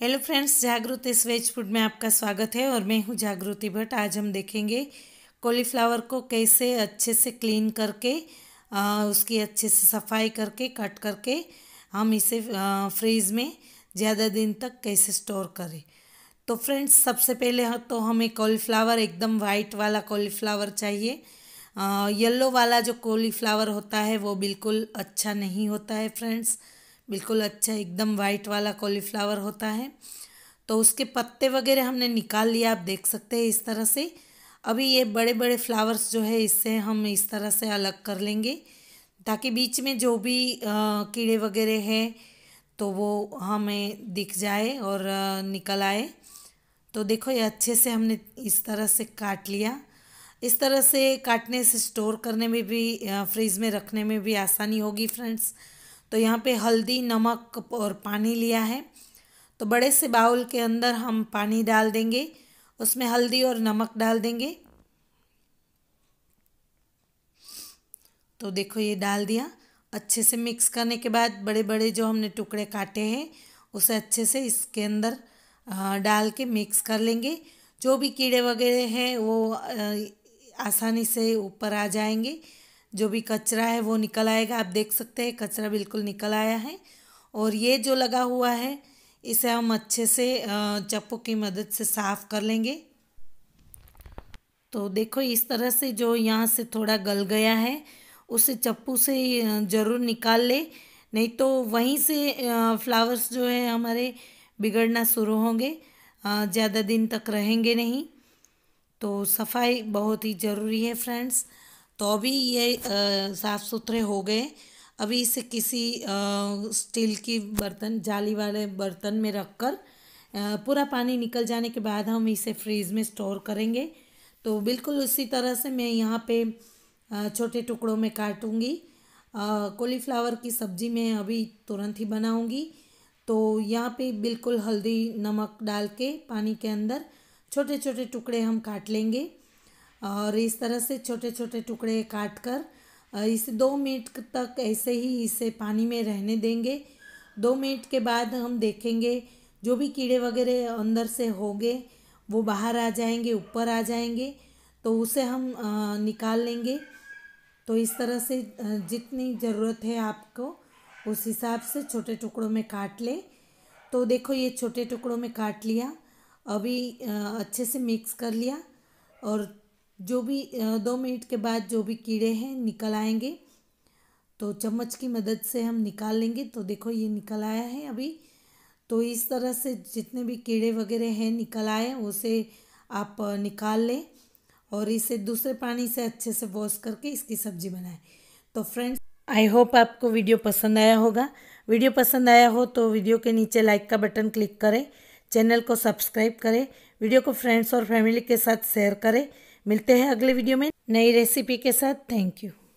hello friends Jagriti स्वेज food में आपका स्वागत है और मैं हूँ जागृति भट्ट आज हम देखेंगे कॉलीफ्लावर को कैसे अच्छे से क्लीन करके आ, उसकी अच्छे से सफाई करके कट करके हम इसे फ्रीज में ज़्यादा दिन तक कैसे स्टोर करें तो फ्रेंड्स सबसे पहले तो हमें कॉलीफ्लावर एकदम वाइट वाला कॉलीफ्लावर चाहिए येलो वाला जो कॉलीफ्लावर होता है वो बिल्कुल अच्छा नहीं होता है फ्रेंड्स बिल्कुल अच्छा एकदम वाइट वाला कॉलीफ्लावर होता है तो उसके पत्ते वगैरह हमने निकाल लिया आप देख सकते हैं इस तरह से अभी ये बड़े बड़े फ्लावर्स जो है इससे हम इस तरह से अलग कर लेंगे ताकि बीच में जो भी आ, कीड़े वगैरह हैं तो वो हमें दिख जाए और आ, निकल आए तो देखो ये अच्छे से हमने इस तरह से काट लिया इस तरह से काटने से स्टोर करने में भी फ्रिज में रखने में भी आसानी होगी फ्रेंड्स तो यहाँ पे हल्दी नमक और पानी लिया है तो बड़े से बाउल के अंदर हम पानी डाल देंगे उसमें हल्दी और नमक डाल देंगे तो देखो ये डाल दिया अच्छे से मिक्स करने के बाद बड़े बड़े जो हमने टुकड़े काटे हैं उसे अच्छे से इसके अंदर डाल के मिक्स कर लेंगे जो भी कीड़े वगैरह हैं वो आसानी से ऊपर आ जाएंगे जो भी कचरा है वो निकल आएगा आप देख सकते हैं कचरा बिल्कुल निकल आया है और ये जो लगा हुआ है इसे हम अच्छे से चप्पू की मदद से साफ़ कर लेंगे तो देखो इस तरह से जो यहाँ से थोड़ा गल गया है उसे चप्पू से ज़रूर निकाल ले नहीं तो वहीं से फ्लावर्स जो है हमारे बिगड़ना शुरू होंगे ज़्यादा दिन तक रहेंगे नहीं तो सफाई बहुत ही ज़रूरी है फ्रेंड्स तो अभी ये साफ़ सुथरे हो गए अभी इसे किसी स्टील की बर्तन जाली वाले बर्तन में रखकर पूरा पानी निकल जाने के बाद हम इसे फ्रीज़ में स्टोर करेंगे तो बिल्कुल उसी तरह से मैं यहाँ पे छोटे टुकड़ों में काटूँगी कोलीफ्लावर की सब्ज़ी मैं अभी तुरंत ही बनाऊँगी तो यहाँ पे बिल्कुल हल्दी नमक डाल के पानी के अंदर छोटे छोटे टुकड़े हम काट लेंगे और इस तरह से छोटे छोटे टुकड़े काट कर इसे दो मिनट तक ऐसे ही इसे पानी में रहने देंगे दो मिनट के बाद हम देखेंगे जो भी कीड़े वगैरह अंदर से होंगे वो बाहर आ जाएंगे ऊपर आ जाएंगे तो उसे हम निकाल लेंगे तो इस तरह से जितनी ज़रूरत है आपको उस हिसाब से छोटे टुकड़ों में काट ले तो देखो ये छोटे टुकड़ों में काट लिया अभी अच्छे से मिक्स कर लिया और जो भी दो मिनट के बाद जो भी कीड़े हैं निकल आएंगे तो चम्मच की मदद से हम निकाल लेंगे तो देखो ये निकल आया है अभी तो इस तरह से जितने भी कीड़े वगैरह हैं निकल आए उसे आप निकाल लें और इसे दूसरे पानी से अच्छे से वॉश करके इसकी सब्ज़ी बनाएं तो फ्रेंड्स आई होप आपको वीडियो पसंद आया होगा वीडियो पसंद आया हो तो वीडियो के नीचे लाइक का बटन क्लिक करें चैनल को सब्सक्राइब करें वीडियो को फ्रेंड्स और फैमिली के साथ शेयर करें मिलते हैं अगले वीडियो में नई रेसिपी के साथ थैंक यू